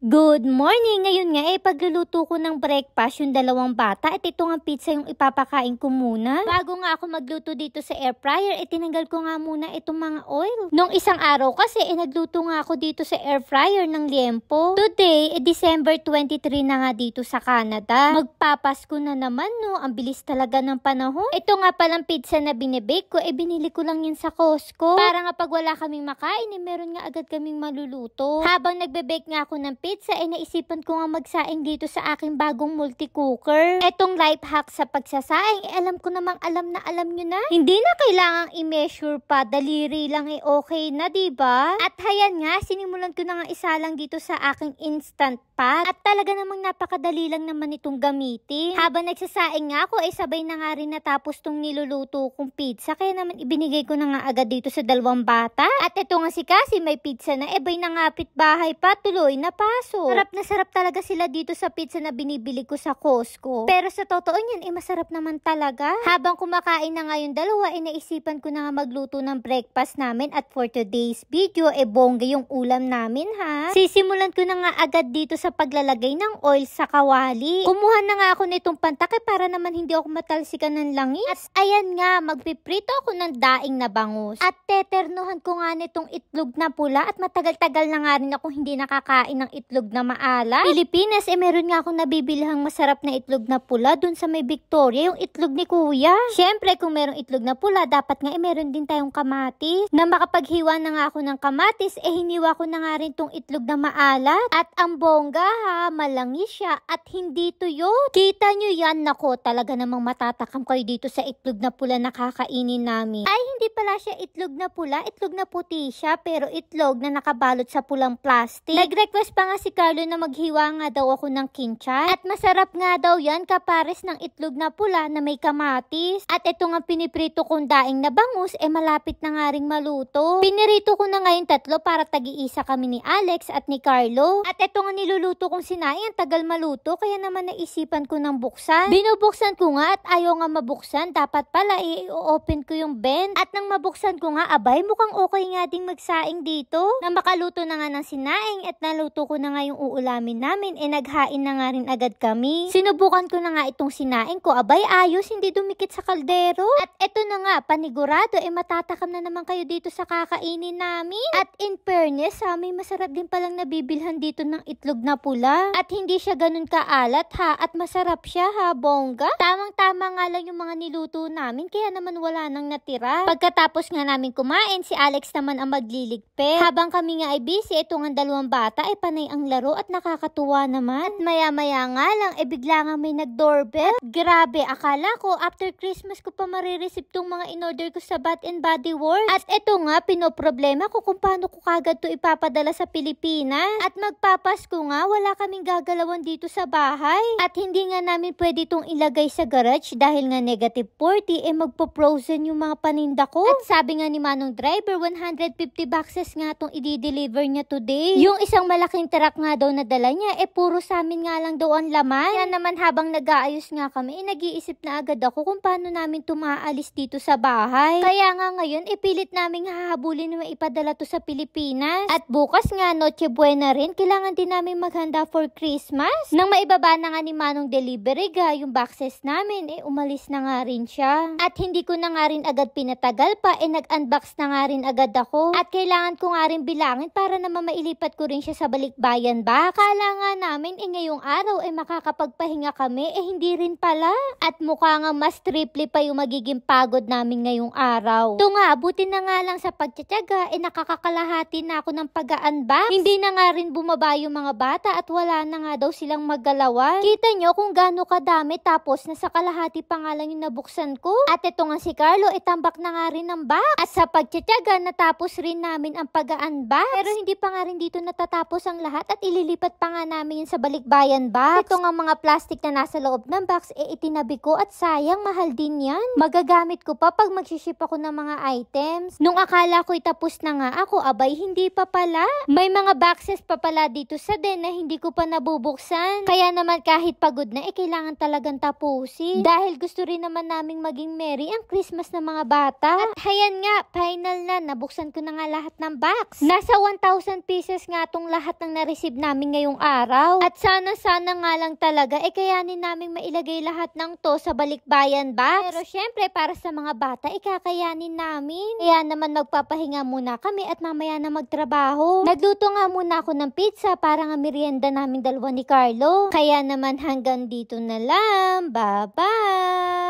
Good morning! Ngayon nga eh, pagluluto ko ng breakfast yung dalawang bata at ito nga pizza yung ipapakain ko muna. Bago nga ako magluto dito sa air fryer, itinanggal eh, ko nga muna itong mga oil. Nung isang araw kasi, eh, nagluto nga ako dito sa air fryer ng liempo. Today, eh, December 23 na nga dito sa Canada. Magpapasko na naman no, ang bilis talaga ng panahon. Ito nga palang pizza na binibake ko, eh binili ko lang yun sa Costco. Para nga pag wala kaming makain, eh meron nga agad kaming maluluto. Habang nagbe-bake nga ako ng pizza, Pizza ay eh, naisipan ko nga magsaing dito sa aking bagong multi-cooker. Etong life hack sa pagsasaing, eh, alam ko namang alam na alam nyo na. Hindi na kailangang i-measure pa, daliri lang ay eh, okay na, ba? Diba? At hayan nga, sinimulan ko na nga isa lang dito sa aking instant pot. At talaga namang napakadali lang naman itong gamitin. Habang nagsasaing nga ako, ay eh, sabay na nga rin natapos tong niluluto kong pizza. Kaya naman ibinigay ko na nga agad dito sa dalawang bata. At ito nga si Cassie, may pizza na, ebay eh, nangapit bahay pa, tuloy na pa. Kaso, sarap na sarap talaga sila dito sa pizza na binibili ko sa Costco. Pero sa totoo niyan, eh masarap naman talaga. Habang kumakain na ngayon dalawa, eh naisipan ko na nga magluto ng breakfast namin at for today's video, eh bongga yung ulam namin ha. Sisimulan ko na nga agad dito sa paglalagay ng oil sa kawali. Kumuha na nga ako nitong pantake para naman hindi ako matalsikan ng langis. At ayan nga, magpiprito ako ng daing na bangus. At teternohan ko nga nitong itlog na pula at matagal-tagal na nga rin ako hindi nakakain ng itlog itlog na maalat. Pilipinas, eh meron nga akong nabibilhang masarap na itlog na pula dun sa may Victoria, yung itlog ni Kuya. Siyempre, kung merong itlog na pula, dapat nga eh meron din tayong kamatis. Na makapaghiwa na nga ako ng kamatis, eh hiniwa ko na nga rin tong itlog na maalat. At ang bongga ha, malangis siya at hindi tuyo. Kita nyo yan, nako, talaga namang matatakam kayo dito sa itlog na pula na kakainin namin. Ay, hindi pala siya itlog na pula, itlog na puti siya, pero itlog na nakabalot sa pulang plastic. Nag-request pa nga si Carlo na maghiwa nga daw ako ng kinchat. At masarap nga daw yan kapares ng itlog na pula na may kamatis. At ito nga piniprito kong daing na bangus, eh malapit na nga ring maluto. Pinirito ko na ngayon tatlo para tag-iisa kami ni Alex at ni Carlo. At ito nga niluluto kong sinai, ang tagal maluto, kaya naman naisipan ko ng buksan. Binubuksan ko nga at ayaw nga mabuksan, dapat pala eh, i-open ko yung bend. At nang mabuksan ko nga, abay mukhang okay nga ding magsaing dito. Na makaluto na nga ng sinaing at naluto ko na nga yung uulamin namin, eh naghain na nga rin agad kami. Sinubukan ko na nga itong sinain ko, abay ayos, hindi dumikit sa kaldero. At eto na nga, panigurado, eh matatakam na naman kayo dito sa kakainin namin. At in fairness, ha, ah, may masarap din palang nabibilhan dito ng itlog na pula. At hindi siya ganun kaalat ha, at masarap siya ha, bongga. Tamang-tama nga lang yung mga niluto namin, kaya naman wala nang natira. Pagkatapos nga namin kumain, si Alex naman ang magliligpit. Habang kami nga ay busy, itong ang dalawang bata ay panay ang ang laro at nakakatuwa naman. At maya-maya nga lang, e bigla nga may nag-doorbell. grabe, akala ko after Christmas ko pa marireceive tong mga in-order ko sa Bath and Body Works. At eto nga, pinoproblema ko kung paano ko kagad to ipapadala sa Pilipinas. At magpapasko nga, wala kaming gagalawan dito sa bahay. At hindi nga namin pwede itong ilagay sa garage dahil nga negative 40, e eh, magpo-frozen yung mga paninda ko. At sabi nga ni Manong Driver, 150 boxes nga itong i-deliver niya today. Yung isang malaking truck pack nga daw na dala niya, eh puro sa amin nga lang daw ang laman. Kaya naman habang nag-aayos nga kami, eh, nag-iisip na agad ako kung paano namin tumaalis dito sa bahay. Kaya nga ngayon, ipilit eh, naming hahabulin na maipadala to sa Pilipinas. At bukas nga, Noche Buena rin, kailangan din namin maghanda for Christmas. Nang maibaba na nga ni Manong Delivery ga yung boxes namin, eh umalis na nga rin siya. At hindi ko na nga rin agad pinatagal pa, eh nag-unbox na nga rin agad ako. At kailangan ko nga rin bilangin para na mailipat ko rin siya sa balikbayan kabayan ba? Akala nga namin eh ngayong araw eh makakapagpahinga kami eh hindi rin pala. At mukha nga mas triple pa yung magiging pagod namin ngayong araw. Ito nga, buti na nga lang sa pagtsatsaga eh nakakakalahati na ako ng pag-unbox. Hindi na nga rin bumaba yung mga bata at wala na nga daw silang maggalawan. Kita nyo kung gaano kadami tapos nasa kalahati pa nga lang yung nabuksan ko. At ito nga si Carlo itambak eh, na nga rin ng box. At sa pagtsatsaga natapos rin namin ang pag-unbox. Pero hindi pa nga rin dito natatapos ang lahat lahat at ililipat pa nga namin yun sa balikbayan box. Ito nga mga plastic na nasa loob ng box, e eh, itinabi ko at sayang mahal din yan. Magagamit ko pa pag magsiship ako ng mga items. Nung akala ko tapos na nga ako, abay hindi pa pala. May mga boxes pa pala dito sa den na hindi ko pa nabubuksan. Kaya naman kahit pagod na, eh kailangan talagang tapusin. Dahil gusto rin naman naming maging merry ang Christmas ng mga bata. At hayan nga, final na, nabuksan ko na nga lahat ng box. Nasa 1,000 pieces nga tong lahat ng narinig na-receive namin ngayong araw. At sana-sana nga lang talaga, eh kayanin namin mailagay lahat ng to sa balikbayan box. Pero syempre, para sa mga bata, ikakayanin namin. Kaya naman magpapahinga muna kami at mamaya na magtrabaho. Nagluto nga muna ako ng pizza para nga merienda namin dalawa ni Carlo. Kaya naman hanggang dito na lang. Bye-bye!